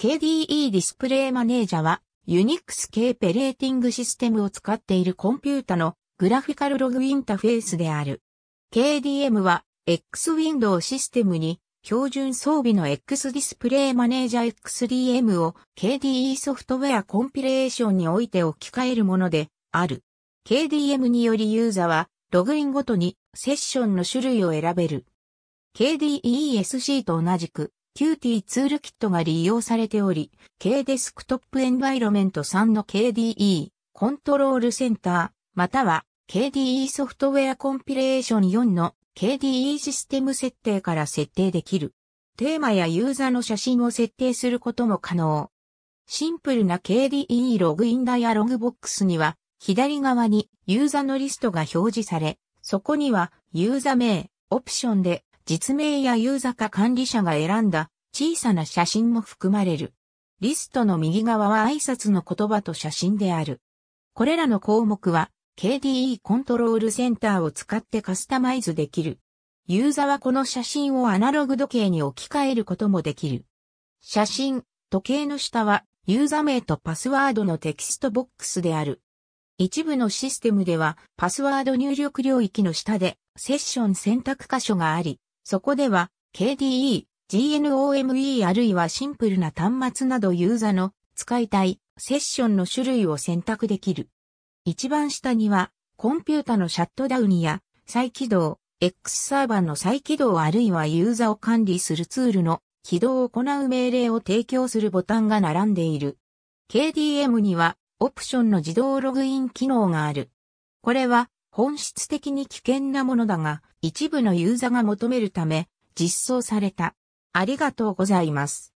KDE ディスプレイマネージャは、Unix 系ペレーティングシステムを使っているコンピュータのグラフィカルログインタフェースである。KDM は、X ウィンドウシステムに、標準装備の X ディスプレイマネージャー XDM を KDE ソフトウェアコンピレーションにおいて置き換えるものである。KDM によりユーザーは、ログインごとにセッションの種類を選べる。KDESC と同じく、キューティーツールキットが利用されており、K デスクトップエンバイロメント3の KDE、コントロールセンター、または KDE ソフトウェアコンピレーション4の KDE システム設定から設定できる。テーマやユーザーの写真を設定することも可能。シンプルな KDE ログインダイアログボックスには、左側にユーザーのリストが表示され、そこにはユーザー名、オプションで実名やユーザか管理者が選んだ小さな写真も含まれる。リストの右側は挨拶の言葉と写真である。これらの項目は KDE コントロールセンターを使ってカスタマイズできる。ユーザーはこの写真をアナログ時計に置き換えることもできる。写真、時計の下はユーザー名とパスワードのテキストボックスである。一部のシステムではパスワード入力領域の下でセッション選択箇所があり、そこでは KDE、GNOME あるいはシンプルな端末などユーザの使いたいセッションの種類を選択できる。一番下にはコンピュータのシャットダウンや再起動、X サーバーの再起動あるいはユーザを管理するツールの起動を行う命令を提供するボタンが並んでいる。KDM にはオプションの自動ログイン機能がある。これは本質的に危険なものだが、一部のユーザーが求めるため、実装された。ありがとうございます。